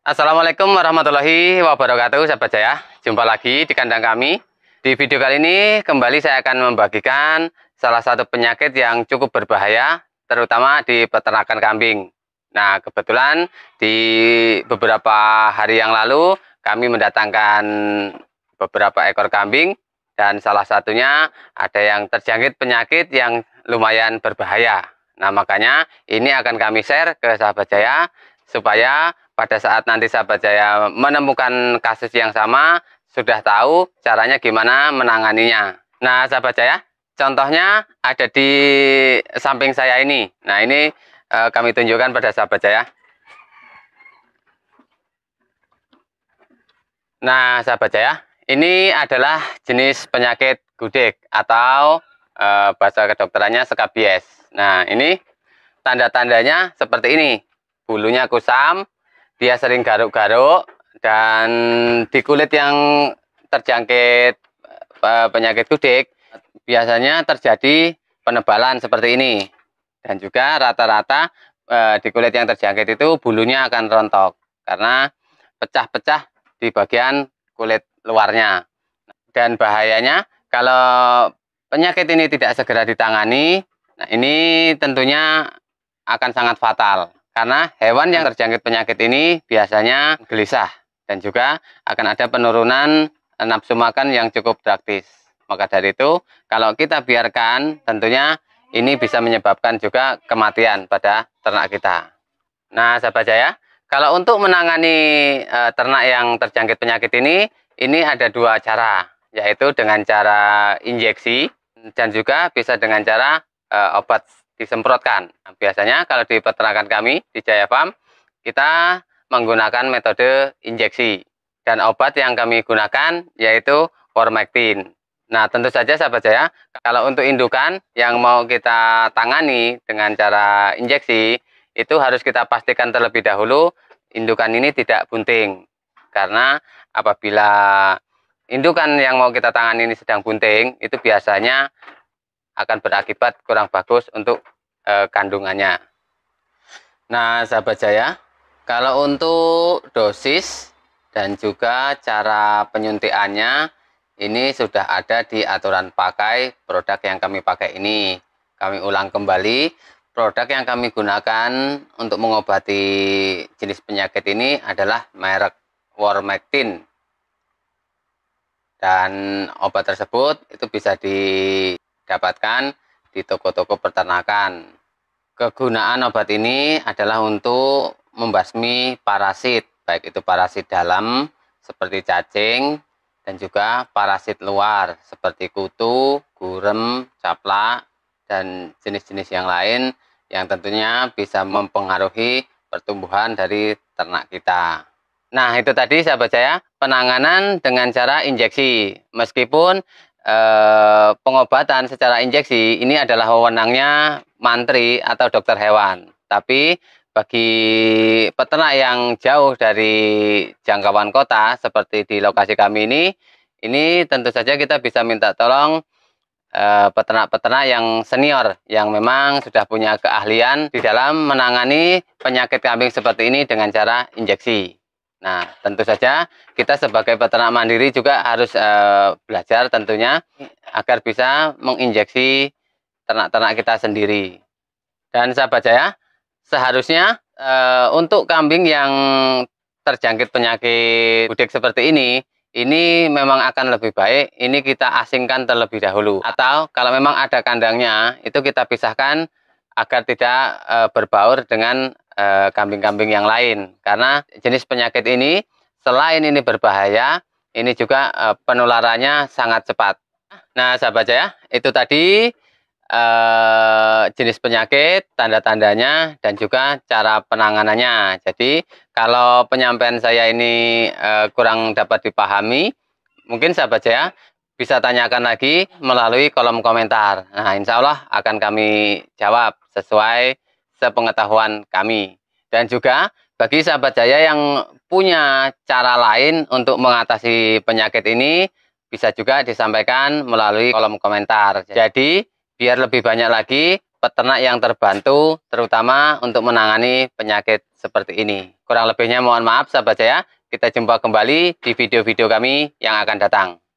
Assalamualaikum warahmatullahi wabarakatuh sahabat saya jumpa lagi di kandang kami di video kali ini kembali saya akan membagikan salah satu penyakit yang cukup berbahaya terutama di peternakan kambing nah kebetulan di beberapa hari yang lalu kami mendatangkan beberapa ekor kambing dan salah satunya ada yang terjangkit penyakit yang lumayan berbahaya Nah, makanya ini akan kami share ke sahabat saya supaya pada saat nanti sahabat saya menemukan kasus yang sama sudah tahu caranya gimana menanganinya. Nah, sahabat saya, contohnya ada di samping saya ini. Nah, ini e, kami tunjukkan pada sahabat saya. Nah, sahabat saya, ini adalah jenis penyakit gudeg atau e, bahasa kedokterannya skabies. Nah, ini tanda-tandanya seperti ini bulunya kusam dia sering garuk-garuk dan di kulit yang terjangkit eh, penyakit kudik biasanya terjadi penebalan seperti ini dan juga rata-rata eh, di kulit yang terjangkit itu bulunya akan rontok karena pecah-pecah di bagian kulit luarnya dan bahayanya kalau penyakit ini tidak segera ditangani nah ini tentunya akan sangat fatal karena hewan yang terjangkit penyakit ini biasanya gelisah dan juga akan ada penurunan eh, nafsu makan yang cukup praktis. Maka dari itu, kalau kita biarkan, tentunya ini bisa menyebabkan juga kematian pada ternak kita. Nah, sahabat jaya, kalau untuk menangani e, ternak yang terjangkit penyakit ini, ini ada dua cara, yaitu dengan cara injeksi dan juga bisa dengan cara e, obat disemprotkan. Nah, biasanya kalau di peternakan kami di Jaya Farm kita menggunakan metode injeksi dan obat yang kami gunakan yaitu Formectin. Nah, tentu saja sahabat saya, kalau untuk indukan yang mau kita tangani dengan cara injeksi, itu harus kita pastikan terlebih dahulu indukan ini tidak bunting. Karena apabila indukan yang mau kita tangani ini sedang bunting, itu biasanya akan berakibat kurang bagus untuk e, kandungannya. Nah, sahabat jaya, kalau untuk dosis dan juga cara penyuntikannya ini sudah ada di aturan pakai produk yang kami pakai ini. Kami ulang kembali, produk yang kami gunakan untuk mengobati jenis penyakit ini adalah merek Warmectin. Dan obat tersebut itu bisa didapatkan di toko-toko peternakan. Kegunaan obat ini adalah untuk membasmi parasit, baik itu parasit dalam seperti cacing dan juga parasit luar seperti kutu, gurem, caplak, dan jenis-jenis yang lain yang tentunya bisa mempengaruhi pertumbuhan dari ternak kita. Nah, itu tadi sahabat saya, penanganan dengan cara injeksi. Meskipun Eh, pengobatan secara injeksi ini adalah wewenangnya mantri atau dokter hewan. Tapi bagi peternak yang jauh dari jangkauan kota seperti di lokasi kami ini, ini tentu saja kita bisa minta tolong eh, peternak-peternak yang senior yang memang sudah punya keahlian di dalam menangani penyakit kambing seperti ini dengan cara injeksi. Nah, tentu saja kita sebagai peternak mandiri juga harus e, belajar tentunya agar bisa menginjeksi ternak-ternak kita sendiri. Dan sahabat saya seharusnya e, untuk kambing yang terjangkit penyakit budek seperti ini, ini memang akan lebih baik ini kita asingkan terlebih dahulu. Atau kalau memang ada kandangnya, itu kita pisahkan agar tidak e, berbaur dengan eh, kambing-kambing yang lain karena jenis penyakit ini selain ini berbahaya ini juga e, penularannya sangat cepat nah sahabat saya itu tadi e, jenis penyakit tanda-tandanya dan juga cara penanganannya jadi kalau penyampaian saya ini e, kurang dapat dipahami mungkin sahabat saya bisa tanyakan lagi melalui kolom komentar. Nah, insya Allah akan kami jawab sesuai sepengetahuan kami. Dan juga bagi sahabat jaya yang punya cara lain untuk mengatasi penyakit ini, bisa juga disampaikan melalui kolom komentar. Jadi, biar lebih banyak lagi peternak yang terbantu, terutama untuk menangani penyakit seperti ini. Kurang lebihnya mohon maaf sahabat jaya, kita jumpa kembali di video-video kami yang akan datang.